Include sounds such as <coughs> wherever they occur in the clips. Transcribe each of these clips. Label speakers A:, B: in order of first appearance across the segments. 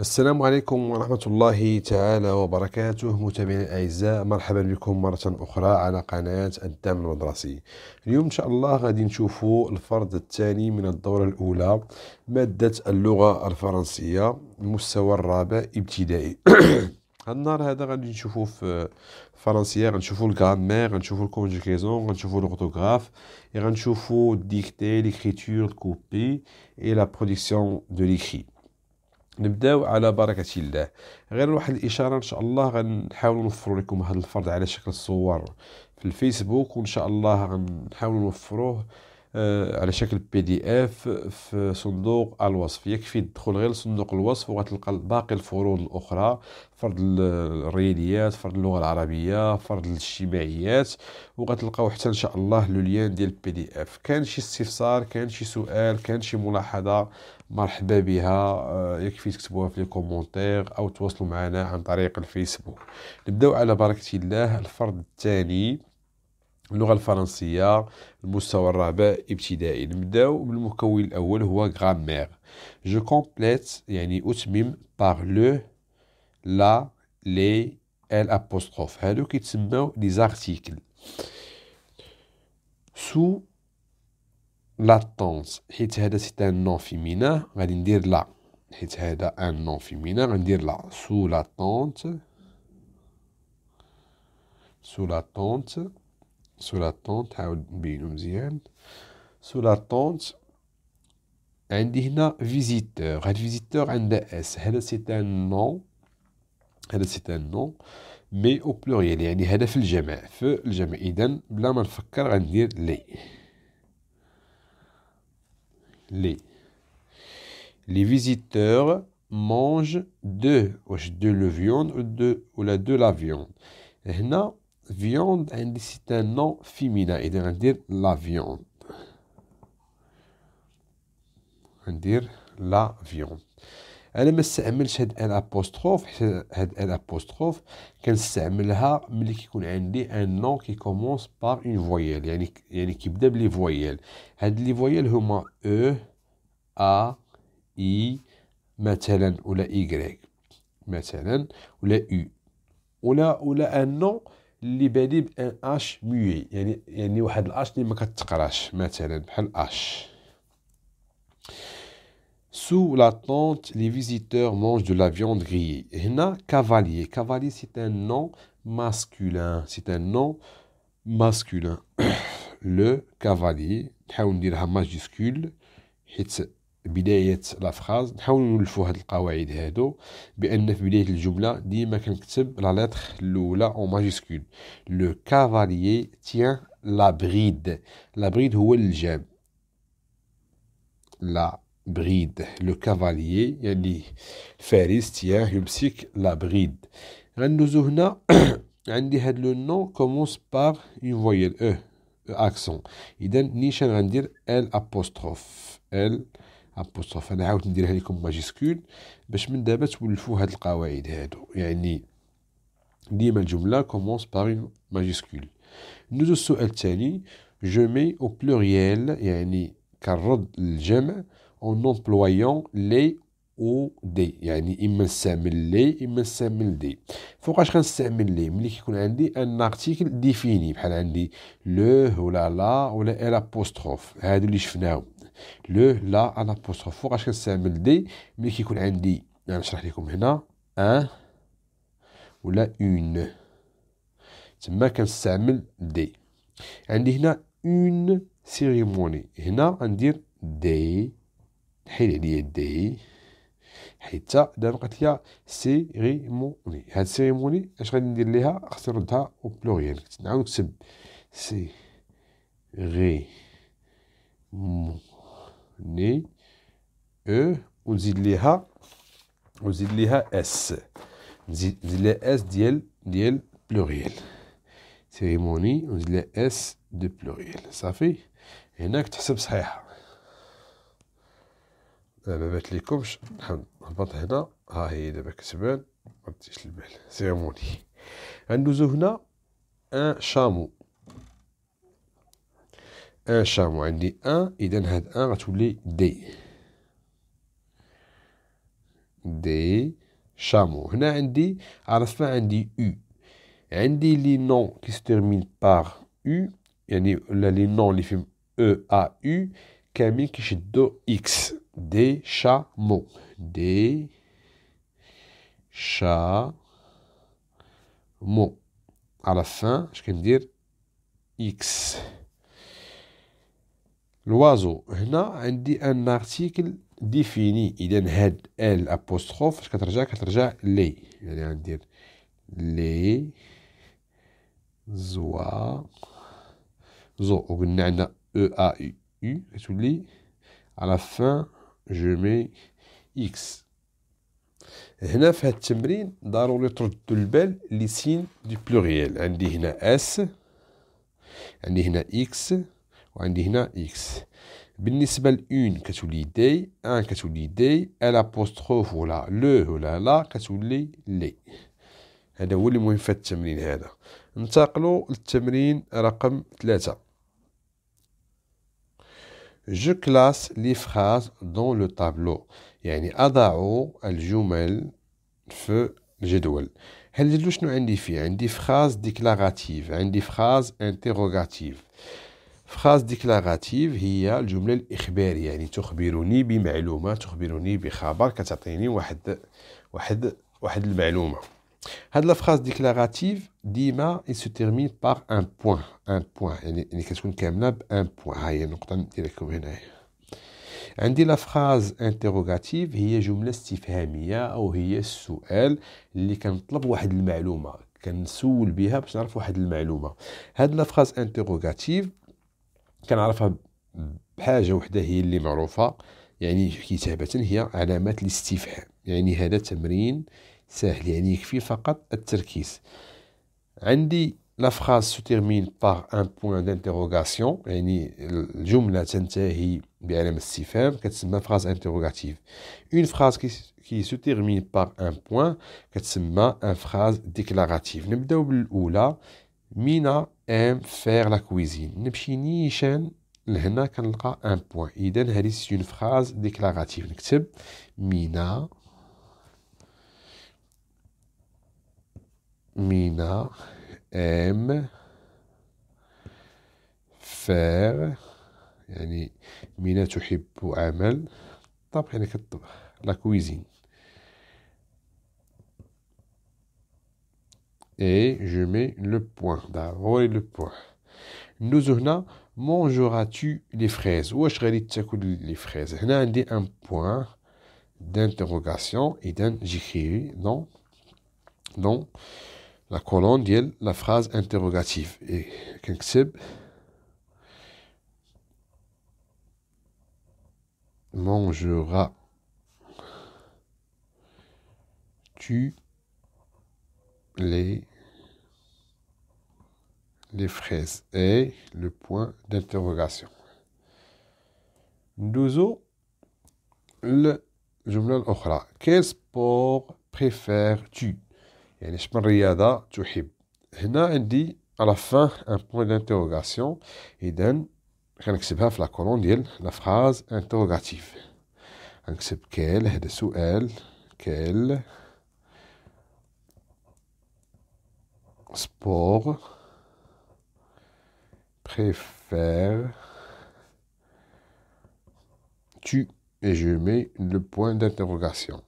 A: السلام عليكم ورحمة الله تعالى وبركاته متابعينا الأعزاء مرحبا بكم مرة أخرى على قناة الدم المدرسي اليوم إن شاء الله غادي نشوفوا الفرض الثاني من الدورة الأولى مادة اللغة الفرنسية المستوى الرابع ابتدائي <coughs> هاد النهار هذا غادي نشوفو في الفرنسيه غنشوفو الغرامير غنشوفو الكونجيكيزون غنشوفو لوغتوغراف غنشوفو الديكتي ليكريتور كوبي اي لا برودكسيون دو ليكري نبداو على بركة الله غير واحد الإشارة إن شاء الله غنحاول نوفر لكم هذا الفرض على شكل صور في الفيسبوك وإن شاء الله غنحاول نوفروه آه، على شكل بي دي اف في صندوق الوصف يكفي الدخول غير لصندوق الوصف وغتلقى باقي الفروض الاخرى فرض الرياضيات فرض اللغه العربيه فرض الاجتماعيات وغتلقاو حتى ان شاء الله لو ديال البي دي اف كان شي استفسار كان شي سؤال كان شي ملاحظه مرحبا بها آه، يكفي تكتبوها في لي كومونتير او تواصلوا معنا عن طريق الفيسبوك نبداو على بركه الله الفرض الثاني اللغة الفرنسية المستوى الرابع ابتدائي نبداو بالمكون الأول هو غرامير جو كومبليت يعني أتمم باغ لو لا لي ال ابوستروف هادو كيتسماو لي زارتيكل سو لاتونس حيت هذا سيت ان نون فيمينا غادي ندير لا حيت هذا ان نون فيمينا غندير لا سو لاتونت سو لاتونت sur la tente sur la tente عندي visiteur visiteur c'est un nom سي c'est un هذا سي au مي او يعني هذا في الجمع في الجمع اذا visiteurs mangent deux ou la لو viande c'est un nom féminin va dire la viande ندير لا فيون انا ما استعملش هاد ان ابوستروف حيت هاد ان ابوستروف كنستعملها ملي كيكون عندي ان نون كي كومونس بار اون voyelle, يعني يعني كيبدا بلي هاد لي فويل هما او ا اي مثلا ولا مثلا ولا يو ولا ولا nom اللي بالي h muet يعني يعني واحد h اللي ما كتقراش مثلا بحال h Sous la tente, les visiteurs mangent de la viande grillée. Un cavalier. Cavalier, c'est un nom masculin. C'est un nom masculin. <coughs> Le cavalier. On dit majuscule. بدايه لا فراز نحاول نولفوا هاد القواعد هادو بان في بدايه الجمله ديما كنكتب لا لتر الاولى أو ماجيسكول لو كافاليي تيان لا بريد لا بريد هو الجاب لا بريد لو كافاليي يعني فارس تيان يمسك لا بريد غندوزو هنا <coughs> عندي هاد لو نو كومونس بار اون فويال او اكسون اذا نيشان غندير ال ابوستروف ال ابوستروف انا عاود نديرها لكم ماجيسكول باش من دابا تولفوا هاد القواعد هادو يعني ديما الجمله كومونس باغ اون ماجيسكول ندوزو السؤال الثاني جو مي او بلوريال يعني كنرد الجمع اون امبلويون لي او دي يعني اما نستعمل لي اما نستعمل دي فوقاش غنستعمل لي ملي كيكون عندي ان ارتيكل ديفيني بحال عندي لو ولا لا ولا ال ابوستروف هادو اللي شفناهم لو لا انا بوستروف فوقاش كنستعمل دي ملي كيكون عندي نشرح لكم هنا ان ولا اون تما كنستعمل دي عندي هنا اون سيريموني هنا غندير دي حيد عليا دي حيت دابا قالت لي سيريموني هاد سيريموني اش غادي ندير ليها خصني نردها او بلوريال نعاود نكتب سي غي مو ني او ونزيد ليها ونزيد ليها اس نزيد ليها اس ديال ديال بلوريال سيريموني ونزيد ليها اس دو بلوريال صافي هناك تحسب صحيحه دابا بات ليكمش نهبط هنا ها هي دابا كتبان ما البال سيريموني غندوزو هنا ان شامو ان أشا عندي أن إذا هاد أن غتولي دي دي شامو هنا عندي عرفنا عندي أو عندي لي نون كي ستيرمين باغ أو يعني ولا لي نون لي فيهم أو e أ أو كاملين كيشدو إكس دي شامو دي شا مو على الفان اش كندير إكس لوازو هنا عندي ان ارتيكل ديفيني اذا هاد ال ابوستروف فاش كترجع كترجع لي يعني غندير لي زوا زو وقلنا عندنا او ا يو يو كتولي على فان جو مي اكس هنا في هاد التمرين ضروري تردو البال لي سين دو بلوغيال عندي هنا اس عندي هنا اكس وعندي هنا إكس بالنسبة لأون كتولي دي أن كتولي دي الابوستروف ولا لو ولا لا كتولي لي هذا هو اللي مهم في التمرين هذا ننتقلوا للتمرين رقم ثلاثة جو كلاس لي فراز دون لو طابلو يعني أضع الجمل في الجدول هل الجدول شنو عندي فيه عندي فراز ديكلاراتيف عندي فراز انتيروغاتيف فخاز ديكلاراتيف هي الجملة الإخبارية يعني تخبرني بمعلومة تخبرني بخبر كتعطيني واحد واحد واحد المعلومة هاد لافخاز ديكلاراتيف ديما اي سو تيرمين باغ ان بوان ان بوان يعني يعني كتكون كامله بان بوان ها هي النقطه ندير لكم هنايا عندي لافخاز انتيروغاتيف هي جمله استفهاميه او هي السؤال اللي كنطلب واحد المعلومه كنسول بها باش نعرف واحد المعلومه هاد لافخاز انتيروغاتيف كنعرفها بحاجه وحده هي اللي معروفه يعني كتابه هي علامات الاستفهام يعني هذا تمرين سهل يعني يكفي فقط التركيز عندي لا فراز سو تيرمين بار ان بوين دانتيروغاسيون يعني الجمله تنتهي بعلامه استفهام كتسمى فراز انتيروغاتيف اون فراز كي سو تيرمين بار ان بوين كتسمى ان فراز ديكلاراتيف نبداو بالاولى مينا ام فير لا كويزين نمشي نيشان لهنا كنلقى ان بوان اذا هادي سي اون فراز ديكلاراتيف نكتب مينا مينا ام فير يعني مينا تحب عمل طبخ يعني كطبخ لا كويزين et je mets le point. D'abord le point. Nous a mangeras-tu les fraises Ou les fraises Là, a un point d'interrogation et d'un j'écris dans, la colonne de la phrase interrogative. Et qu'est-ce mangera tu les les fraises et le point d'interrogation. Douzo, le jumelon Quel sport préfères tu يعني شمن رياضة تحب un point d'interrogation فان ان بوان دانتيروغاسيون point غنكتبها في y ديال لا فراز interrogative. غنكتب كيل هذا سؤال كيل سبور préfère tu et je mets le point d'interrogation.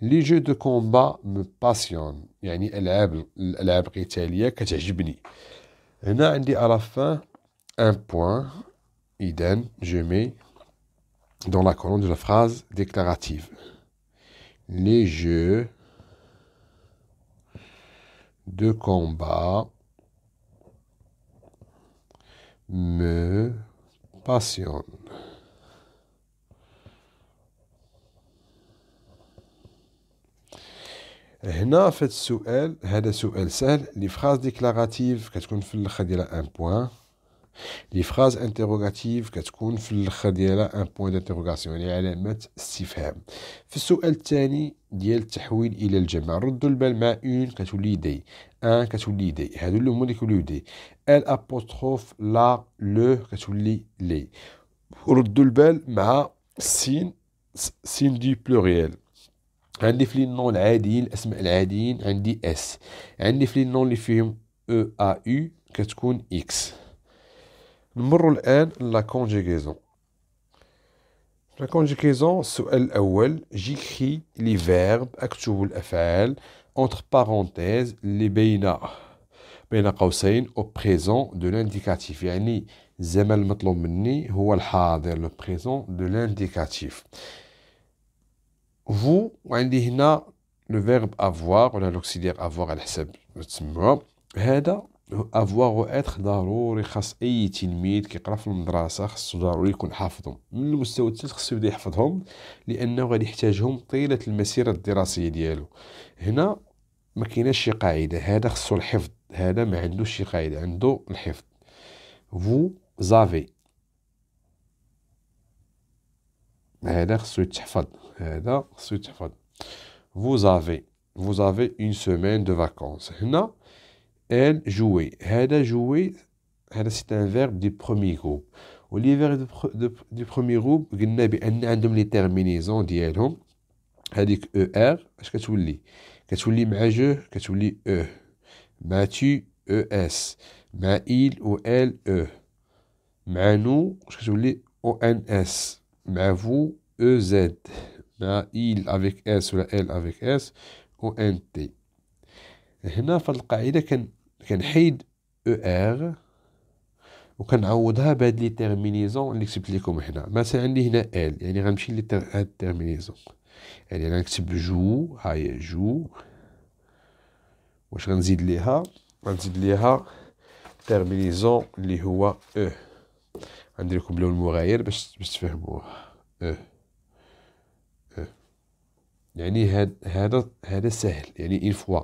A: Les jeux de combat me passionnent. يعني العاب الالعاب القتاليه كتعجبني. هنا عندي à la fin un point. Idem, je mets dans la colonne de la phrase déclarative. Les jeux de combat me passion. هنا في السؤال هذا سؤال سهل لي فراز ديكلاراتيف كتكون في الاخر ديالها ان بوان لي فراز انتروغاتيف كتكون في الاخر ديالها ان بوين دانتروغاسيون يعني علامه استفهام في السؤال الثاني ديال التحويل الى الجمع ردوا البال مع اون كتولي دي ان كتولي دي هادو اللي هما اللي كيوليو دي ال ابوستروف لا لو كتولي لي ردوا البال مع سين سين دي بلوريال عندي في النون العاديين الاسماء العاديين عندي اس عندي في لي اللي فيهم او ا يو كتكون اكس la conjugaison. La conjugaison, sous première j'écris les verbes actuels ou entre parenthèses, les deux les deux sont au présent de l'indicatif. C'est-à-dire que le qui le présent de l'indicatif. Vous, vous avez le verbe avoir, ou l'auxiliaire avoir, à l'exemple, افواغ اتخ ضروري خاص اي تلميذ كيقرا في المدرسه خاصو ضروري يكون حافظهم من المستوى الثالث خاصو يبدا يحفظهم لانه غادي يحتاجهم طيله المسيره الدراسيه ديالو هنا ما كايناش شي قاعده هذا خاصو الحفظ هذا ما عندوش شي قاعده عنده الحفظ فو زافي هذا خاصو يتحفظ هذا خاصو يتحفظ فو زافي فو زافي اون semaine دو فاكونس هنا elle jouait. Hada jouer, hada c'est un verbe du premier groupe. Au livre du premier groupe, il y a un de les terminaisons d'yelhom. Hadik hein. er, est-ce que tu le lis? Qu'est-ce que tu lis? Ma je, qu'est-ce que tu lis? E. Ma tu, es. Ma il ou elle, e. Ma e. nous, est-ce que tu lis? O n s. Ma vous, e z. Ma il avec s ou la l avec s. O n t. هنا في القاعده كان كنحيد او e ار وكنعوضها بهاد لي تيرمينيزون اللي كتبت لكم هنا مثلا عندي هنا ال يعني غنمشي لهاد تيرمينيزون يعني انا نكتب جو ها هي جو واش غنزيد ليها غنزيد ليها تيرمينيزون اللي هو او e. غندير لكم لون مغاير باش باش تفهموه او e. يعني هذا هذا هذا سهل يعني اين فوا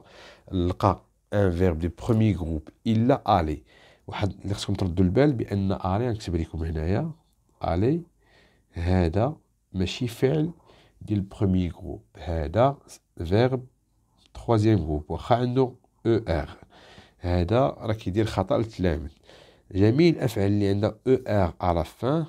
A: لقى ان فيرب دو برومي جروب الا الي واحد اللي خصكم تردوا البال بان الي نكتب لكم هنايا الي هذا ماشي فعل ديال برومي جروب هذا فيرب تخوازيام جروب واخا عنده او er. ار هذا راه كيدير خطا التلامذ جميع الافعال اللي عندها او ار على فان er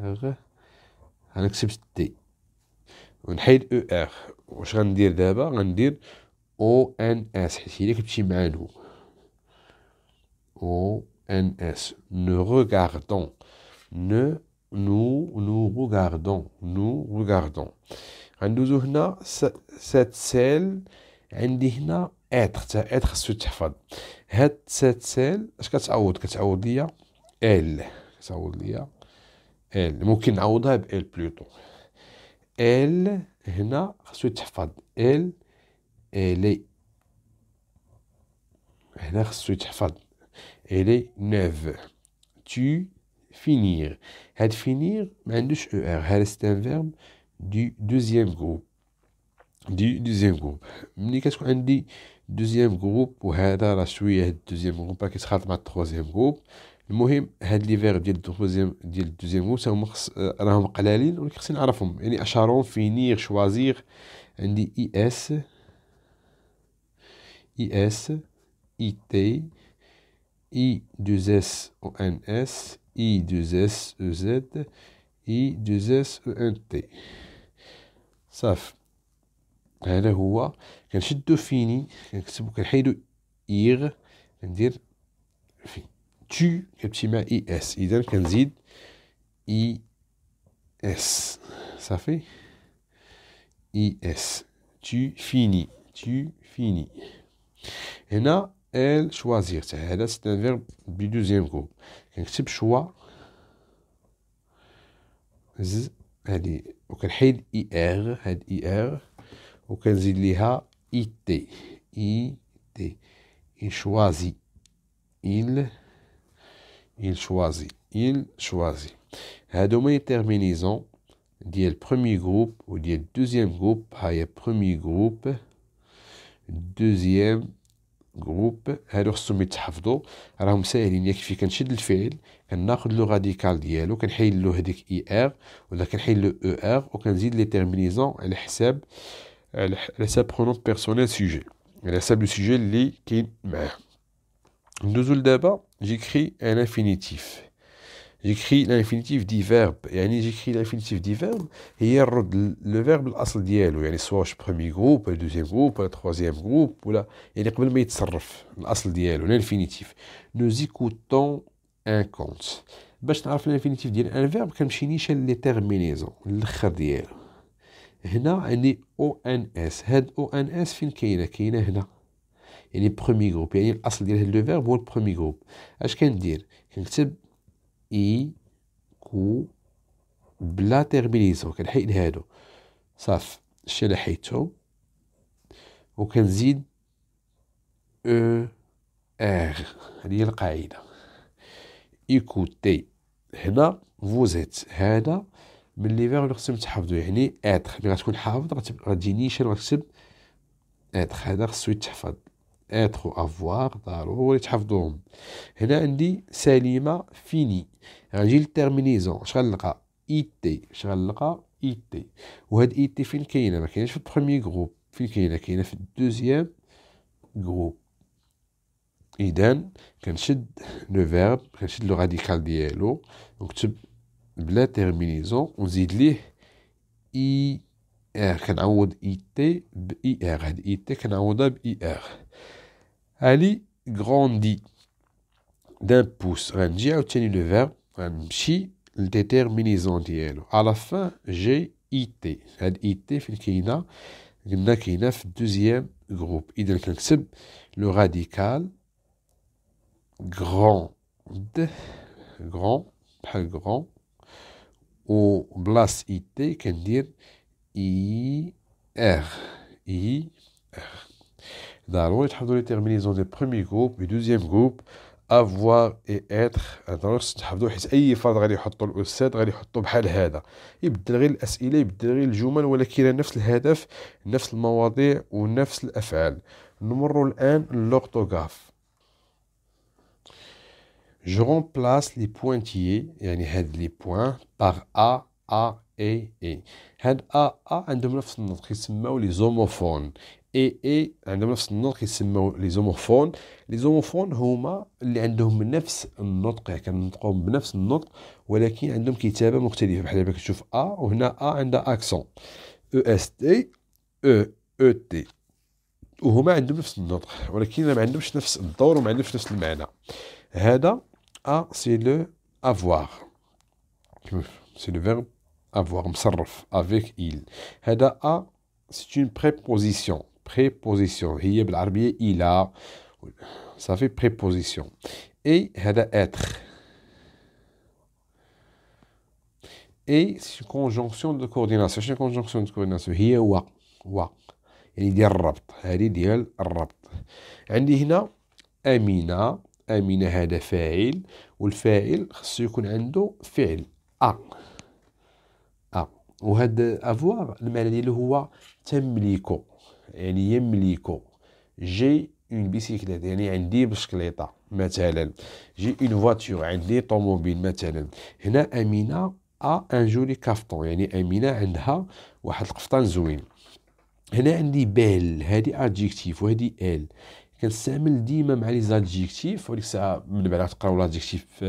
A: غ غنكتب دي ونحيد او ار واش غندير دابا غندير او ان اس حيت هي اللي كتمشي مع نو او ان اس نو ريغاردون نو نو نو ريغاردون نو ريغاردون غندوزو هنا سات سيل عندي هنا اتر تاع اتر خصو تحفظ هاد سات سيل اش كتعوض كتعوض ليا ال كتعوض ليا ال ممكن نعوضها ب ال بلوتو ال هنا خاصو يتحفظ ال الي هنا خاصو يتحفظ الي نوف تو فينير هاد فينير ما عندوش او e ار هاد ستان فيرم فيرب دو دوزيام جروب دي دوزيام جروب ملي كتكون عندي دوزيام جروب وهذا راه شويه هاد دوزيام جروب كيتخالط مع التروزيام جروب المهم هاد لي فيغ ديال الدوزيام ديال الدوزيام غوب هما خص آه، راهم قلالين ولكن خصني نعرفهم يعني اشارون فينيغ شوازيغ عندي اي اس اي اس اي تي اي دوز اس او ان اس اي دوز اس او زد اي دوز اس او ان تي صاف هذا هو كنشدو فيني كنكتبو كنحيدو ايغ ندير في tu kepsima is. Idem is. Ça fait is. Tu finis. Tu finis. Et là, elle choisir. C'est un verbe du deuxième groupe. Quand c'est choix, On dit Elle ir, head ir, Elle it, it, il choisit. Il il choisit. Il choisit. هادوما terminaison le premier groupe ou le deuxième groupe le premier groupe deuxième groupe هادو خصهم يتحفظوا راهم ساهلين يكفي كنشد الفعل كناخذ لو راديكال ديالو كنحيد له هذيك اي ار ولا كنحيد له او ار وكنزيد لي تيرمينيزون على حساب على حساب برونون بيرسونيل سوجي على حساب اللي كاين معاه ندوزو لدابا j'écris ان انفينيتيف j'écris l'infinitif دي فيرب يعني j'écris l'infinitif دي فيرب هي الرد لو فيرب الاصل ديالو يعني سواء برومي جروب ولا دوزيام جروب ولا تخوازيام جروب ولا يعني قبل ما يتصرف الاصل ديالو الانفينيتيف نوز ايكوتون ان كونت باش نعرف الانفينيتيف ديال ان فيرب كنمشي نيشان لي تيرمينيزون الاخر ديالو هنا عندي او ان اس هاد او ان اس فين كاينه كاينه هنا يعني برومي جروب يعني الاصل ديال هاد لو فيرب هو البرومي جروب اش كندير كنكتب اي كو بلا تيرمينيزو كنحيد هادو صافي الشيء اللي حيدتهم وكنزيد او ار هادي هي القاعده ايكوتي هنا فوزيت هذا من لي فيرب اللي خصهم تحفظو يعني اتر ملي غتكون حافظ غتجي نيشان غتكتب اتر هذا خصو يتحفظ être ou avoir, ou l'échafdon. Et là, on dit, c'est fini. un a terminaison, ité, ité. On a dit, ité, le premier groupe, est le deuxième groupe. le verbe, le radical Donc, terminaison, on Ali grandit d'un pouce. Ranji a obtenu le verbe si le déterminisant À la fin, j'ai ité. Had ité filkina, gna deuxième groupe. Idel le radical grand grand, pas grand, au place ité, qu'en dit i, r, i, ضروري تحفظوا لي تيرمينيزون دي برومي جروب و دوزيام جروب افوار اي اتر ضروري تحفظوا حيت اي فرد غادي يحطوا الاستاذ غادي يحطو بحال هذا يبدل غير الاسئله يبدل غير الجمل ولكن نفس الهدف نفس المواضيع ونفس الافعال نمر الان للورتوغراف جو رومبلاس لي بوينتيي يعني هاد لي بوين باغ ا ا اي اي هاد ا ا عندهم نفس النطق يسماو لي زوموفون اي اي عندهم نفس النطق يسموا لي زوموفون لي زوموفون هما اللي عندهم نفس النطق يعني كنطقهم بنفس النطق ولكن عندهم كتابه مختلفه بحال دابا كتشوف ا وهنا ا عندها اكسون او اس تي او او تي وهما عندهم نفس النطق ولكن ما عندهمش نفس الدور وما عندهمش نفس المعنى هذا ا سي لو افوار سي لو فيرب افوار مصرف افيك il هذا ا سي اون بريبوزيسيون بريبوزيسيون هي بالعربيه الى صافي بريبوزيسيون اي هذا اتر اي كونجونكسيون دو كورديناسيون شنو كونجونكسيون دو كورديناسيون هي و و يعني ديال الربط هذه ديال الربط عندي هنا امينه امينه هذا فاعل والفاعل خصو يكون عنده فعل ا ا وهذا افوار المعنى ديالو هو تمليكه يعني يملي جي اون بيسيكليت يعني عندي بشكليطه مثلا جي اون فواتور عندي طوموبيل مثلا هنا امينه ا ان جولي كافطون يعني امينه عندها واحد القفطان زوين هنا عندي بال هادي ادجيكتيف وهادي ال كنستعمل ديما مع لي زادجيكتيف وديك الساعه من بعد غتقراو لادجيكتيف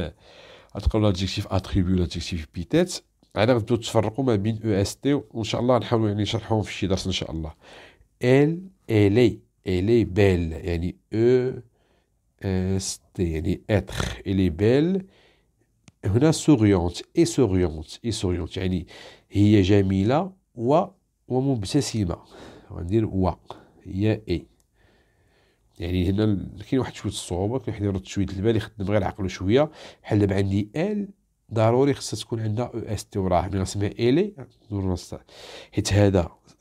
A: غتقراو لادجيكتيف اتريبيو لادجيكتيف بيتات على غدو تفرقوا ما بين او اس تي وان شاء الله نحاولوا يعني نشرحوهم في شي درس ان شاء الله ال إلي إلي بيل يعني أو است يعني إتخ إلي بيل هنا سوريونت إي سوريونت إي سوريونت يعني هي جميلة و ومبتسمة غندير و هي إي يعني هنا كاين واحد شويه الصعوبه كاين واحد يرد شويه البال يخدم غير عقله شويه بحال دابا عندي ال ضروري خصها تكون عندها او اس تي وراها من اسمها الي ندور حيت هذا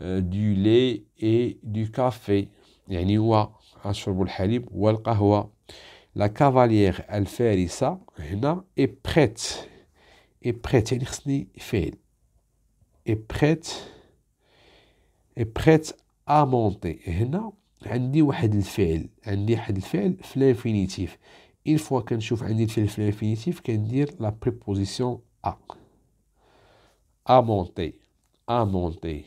A: Euh, du lait et du café. Je veux boire du lait et du café. La cavalière, le fait, c'est elle est prête. Elle est prête. Elle a pris le Elle est prête. Elle est prête à monter. Ici, j'ai un fait. J'ai un fait en infinitif. Une fois que je vois que j'ai un fait en infinitif, je dis la préposition « à ». À monter. À monter.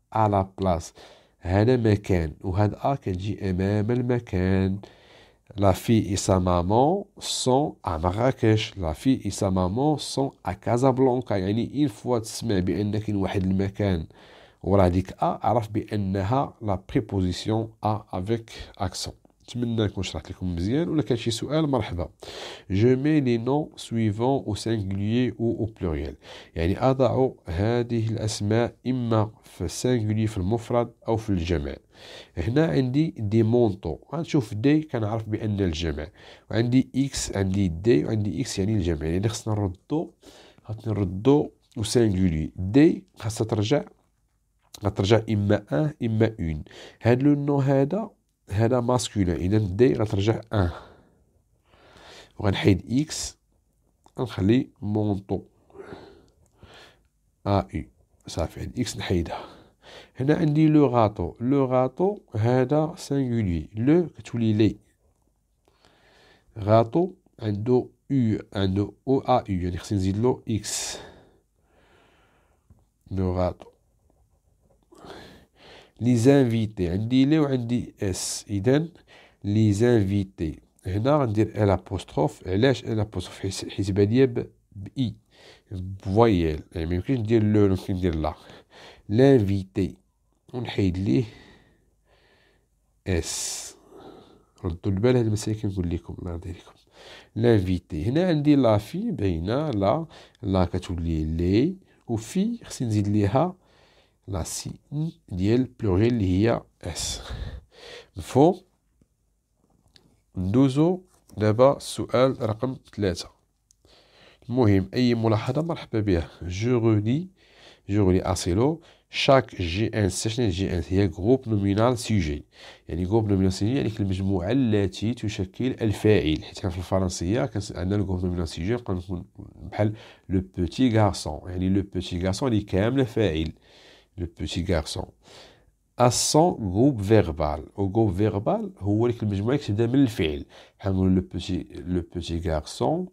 A: à la place, مكان المكان La fille et sa maman sont à Marrakech. La fille et sa maman sont à Casablanca. يعني il faut تسمع بأن كاين واحد المكان ورا ديك ا عرف بأنها la préposition a avec accent. نتمنى نكون شرحت لكم مزيان ولا كان شي سؤال مرحبا جو مي لي نون سويفون او سينغوليي او او بلوريال يعني اضع هذه الاسماء اما في سانغولي في المفرد او في الجمع هنا عندي دي مونطو غنشوف دي كنعرف بان الجمع وعندي اكس عندي دي وعندي اكس يعني الجمع يعني خصنا نردو خاصنا نردو او سينغوليي دي خاصها ترجع غترجع اما ان اما اون هاد لو نو هذا هذا ماسكولين اذا دي غترجع ان وغنحيد اكس غنخلي مونطو ا اي صافي اكس نحيدها هنا عندي لو غاتو لو غاتو هذا سينغولي لو كتولي لي غاتو عندو يو عندو او ا يو يعني خصني نزيد له اكس لو غاتو لي زانفيتي عندي لي وعندي اس اذا لي زانفيتي هنا غندير ال ابوستروف علاش ال ابوستروف حسبها ليا باي فويال يعني ما يمكنش ندير لو ممكن ندير لا لانفيتي ونحيد ليه اس ردوا البال هاد المسائل كنقول لكم الله يرضي عليكم لانفيتي هنا عندي لا في باينه لا لا كتولي لي وفي خصني نزيد ليها لا سي اي ديال بلوريل اللي هي اس مفهوم ندوزو دابا السؤال رقم ثلاثة المهم اي ملاحظة مرحبا بها جو روني اسيلو شاك جي ان شنو جي ان هي جروب نومينال سيجي يعني جروب نومينال سيجي يعني المجموعه التي تشكل الفاعل حيت في الفرنسيه عندنا الجروب نومينال سيجي بحال لو بوتي غارسون يعني لو بوتي غارسون اللي كامله فاعل لو بوتي غارسون السون جروب فيربال وجروب فيربال هو ديك المجموعه اللي تبدا من الفعل حنقولوا لو بوتي لو بوتي غارسون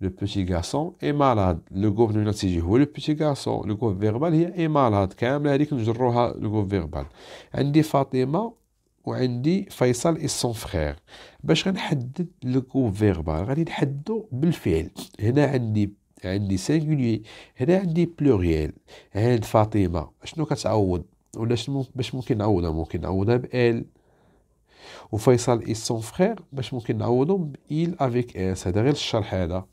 A: لو بوتي غارسون اي مالاد لو جروب نومينال تيجي هو لو بوتي غارسون لو جروب فيربال هي اي مالاد كامله هذيك نجروها لو جروب فيربال عندي فاطمه وعندي فيصل اي سون فخير باش غنحدد لو جروب فيربال غادي نحدو بالفعل هنا عندي عندي سينغولي هنا عندي بلوريال عند فاطمة شنو كتعوض ولا شنو باش ممكن نعوضها ممكن نعوضها بال وفيصل اي سون فخير باش ممكن نعوضهم بإل افيك اس هذا غير الشرح هذا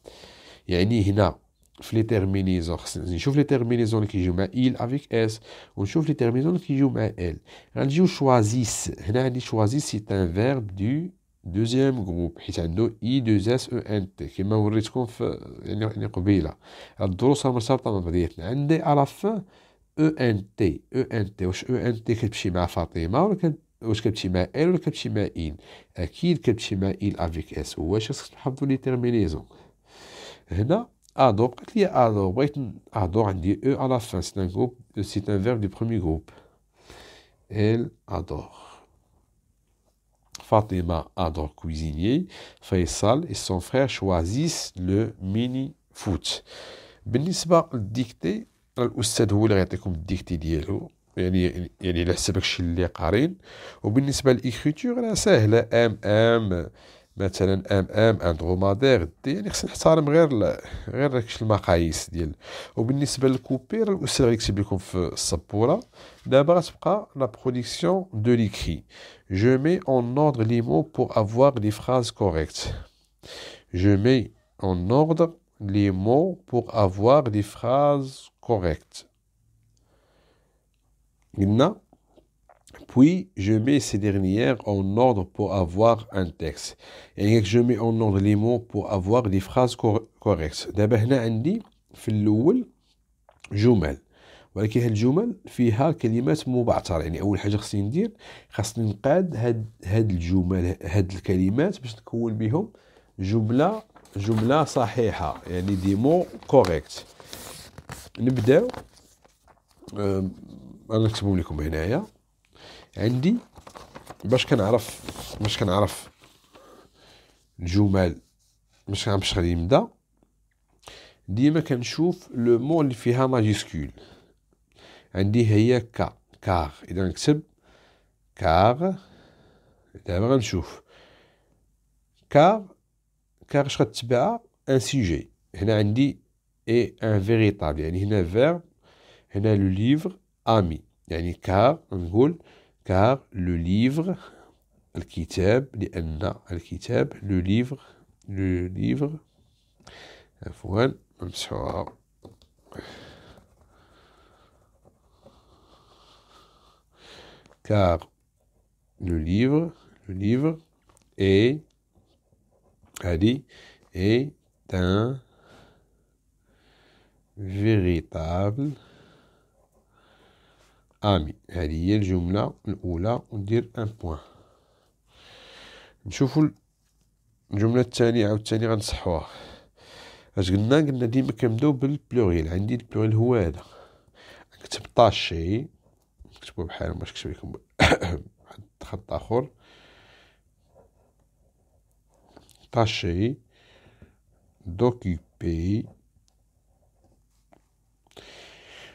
A: يعني هنا في لي تيرمينيزون خصنا نشوف لي تيرمينيزون اللي كيجيو مع إل افيك اس ونشوف لي تيرمينيزون اللي كيجيو مع ال غنجيو شوازيس هنا عندي شوازيس سي ان فيرب دو دوزيام جروب حيت عندو اي دوز اس او ان تي كما وريتكم في يعني يعني قبيله الدروس مرتبطه مع بعضياتنا عندي اراف او ان تي او ان تي واش او ان تي كتمشي مع فاطمه ولا واش كتمشي مع ال ولا كتمشي مع ان اكيد كتمشي مع ال افيك اس واش خصك تحفظو لي تيرمينيزون هنا ادو قالت لي ادو بغيت ادو عندي او على فان سي ان جروب سي ان فيرب دو بروميي جروب ال ادور Fatima adore cuisiner, فيصل et son frère choisissent le mini-foot. بالنسبة للديكتي الأستاذ هو اللي غيعطيكم الديكتي ديالو يعني يعني على حسب الشيء اللي قارين وبالنسبه للايكريتور راه ساهله ام ام Maintenant, M, mm un dromadaire, c'est un mot qui n'a rien à voir avec les mots. Et pour le coupé, c'est ce que je vais faire ce mot-là. D'abord, je la production de l'écrit. Je mets en ordre les mots pour avoir des phrases correctes. Je mets en ordre les mots pour avoir des phrases correctes. Maintenant, Puis, je mets ces dernières en ordre pour avoir un texte. Et je mets en ordre les mots pour avoir des phrases cor correctes. D'abord, دابا dit, dans le premier, جمل. ولكن هاد الجمل فيها كلمات مبعثرة يعني أول حاجة خصني ندير خصني نقاد هاد هاد الجمل هاد الكلمات باش نكون بهم جملة جملة صحيحة يعني دي مو كوريكت نبداو انا نكتبهم لكم هنايا عندي باش كنعرف باش كنعرف الجمل باش باش غادي نبدا ديما كنشوف لو مون اللي فيها ماجيسكول عندي هي كا كار اذا نكتب كار دابا غنشوف كار كار اش غتبعها ان سيجي هنا عندي اي ان فيريتابل يعني هنا فيرب هنا لو ليفر امي يعني كار نقول car le livre, Al-Kitab, Al-Kitab, le livre, le livre, car le livre, le livre est, dit est un véritable امي هذه هي الجمله الاولى وندير ان بوين نشوفوا الجمله الثانيه عاوتاني غنصحوها اش قلنا قلنا ديما كنبداو بالبلوريل عندي البلوريل هو هذا نكتب طاشي نكتبو بحال باش نكتب لكم <coughs> واحد خط اخر طاشي دوكيبي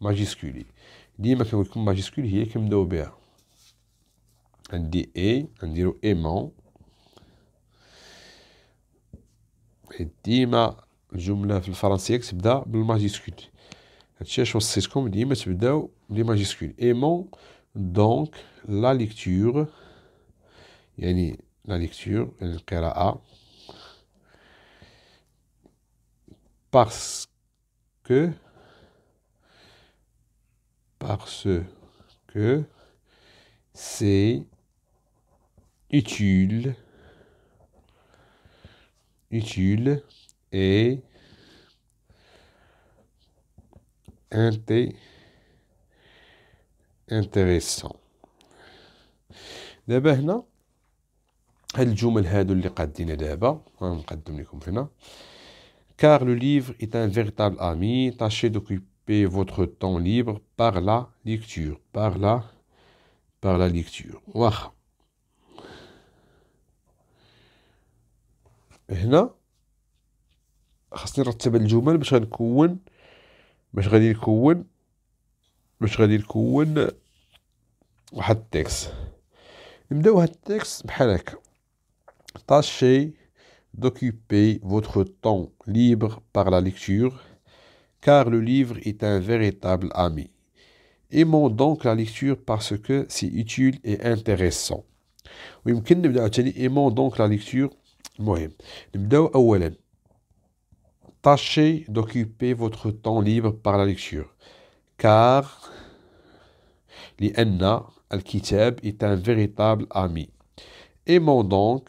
A: Majuscule. Dima qui est comme majuscules, il est comme de OBA. On dit A, on dit aimant ». Et Dima, je me lève le pharancieux, c'est B, majuscule. le majuscules. Et CHO 6 comme Dima, c'est B, B, B, majuscule. « Aimant ». donc, la lecture, il y a une lecture, il y a A, parce que parce que c'est utile, utile et thé intéressant. d'abord هنا هاد الجمل هادو اللي قادين دابا غنقدم لكم هنا car le livre est un véritable ami tâchez d'occuper votre temps libre par la lecture, par la, par la lecture. هنا خاصني نرتب الجمل باش باش غادي نكون باش غادي نكون واحد نبداو هاد بحال هكا tâchez d'occuper votre temps libre par la lecture car le livre est un véritable ami. Aimons donc la lecture parce que c'est utile et intéressant. Aimons donc la lecture. tâchez d'occuper votre temps libre par la lecture car al kitab est un véritable ami aimons donc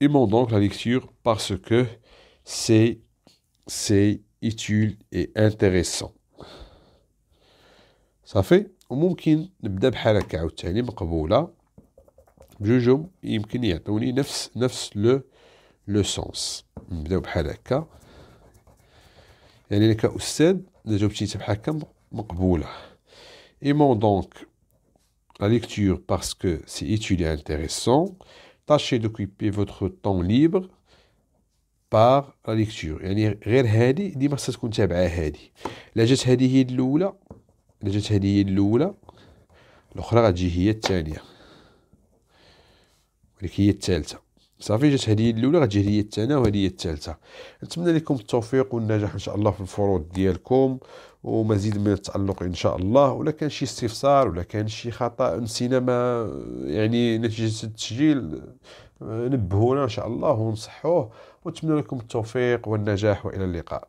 A: aimons donc la lecture parce que c'est c'est utile et intéressant. Ça fait, وممكن نبدا بحال عاوتاني مقبوله بجوجهم يمكن يعطوني نفس نفس لو لو سونس نبداو بحال هكا يعني كاستاذ بحال مقبوله aimons donc la lecture parce que c'est utile et intéressant tâchez d'occuper votre temps libre باغ لا ليكتور يعني غير هادي ديما خصها تكون تابعه هادي الا جات هادي هي الاولى الا جات هادي هي الاولى الاخرى غتجي هي الثانيه ولكن هي الثالثه صافي جات هادي هي الاولى غتجي هي الثانيه وهادي هي الثالثه نتمنى لكم التوفيق والنجاح ان شاء الله في الفروض ديالكم ومزيد من التالق ان شاء الله ولا كان شي استفسار ولا كان شي خطا نسينا ما يعني نتيجه التسجيل نبهونا ان شاء الله ونصحوه ونتمنى لكم التوفيق والنجاح والى اللقاء